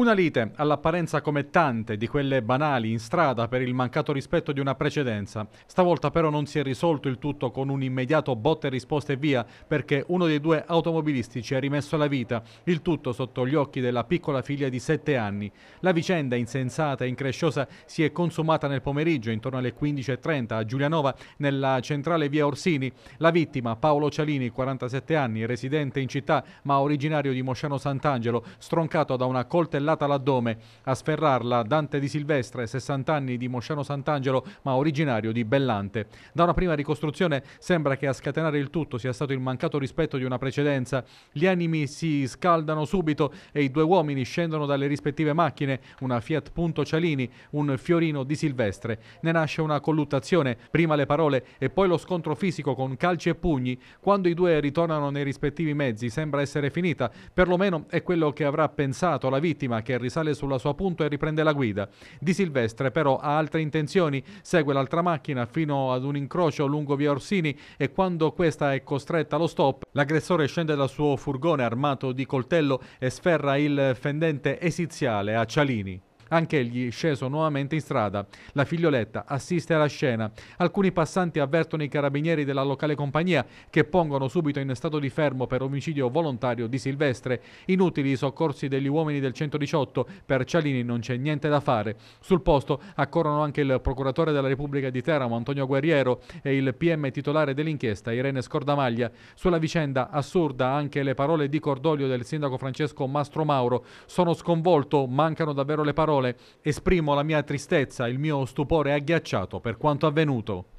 Una lite all'apparenza come tante di quelle banali in strada per il mancato rispetto di una precedenza. Stavolta però non si è risolto il tutto con un immediato botte e risposta e via perché uno dei due automobilisti ci ha rimesso la vita, il tutto sotto gli occhi della piccola figlia di 7 anni. La vicenda insensata e incresciosa si è consumata nel pomeriggio intorno alle 15.30 a Giulianova nella centrale via Orsini. La vittima Paolo Cialini, 47 anni, residente in città ma originario di Mosciano Sant'Angelo, stroncato da una coltellata coltellata l'addome. A sferrarla Dante Di Silvestre, 60 anni di Mosciano Sant'Angelo, ma originario di Bellante. Da una prima ricostruzione sembra che a scatenare il tutto sia stato il mancato rispetto di una precedenza. Gli animi si scaldano subito e i due uomini scendono dalle rispettive macchine, una Fiat Punto Cialini, un Fiorino Di Silvestre. Ne nasce una colluttazione, prima le parole e poi lo scontro fisico con calci e pugni. Quando i due ritornano nei rispettivi mezzi sembra essere finita, perlomeno è quello che avrà pensato la vittima vittima che risale sulla sua punta e riprende la guida. Di Silvestre però ha altre intenzioni, segue l'altra macchina fino ad un incrocio lungo via Orsini e quando questa è costretta allo stop, l'aggressore scende dal suo furgone armato di coltello e sferra il fendente esiziale a Cialini. Anche egli sceso nuovamente in strada. La figlioletta assiste alla scena. Alcuni passanti avvertono i carabinieri della locale compagnia che pongono subito in stato di fermo per omicidio volontario di Silvestre. Inutili i soccorsi degli uomini del 118, per Cialini non c'è niente da fare. Sul posto accorrono anche il procuratore della Repubblica di Teramo Antonio Guerriero e il PM titolare dell'inchiesta Irene Scordamaglia. Sulla vicenda assurda anche le parole di cordoglio del sindaco Francesco Mastro Mauro. Sono sconvolto, mancano davvero le parole parole esprimo la mia tristezza, il mio stupore agghiacciato per quanto avvenuto.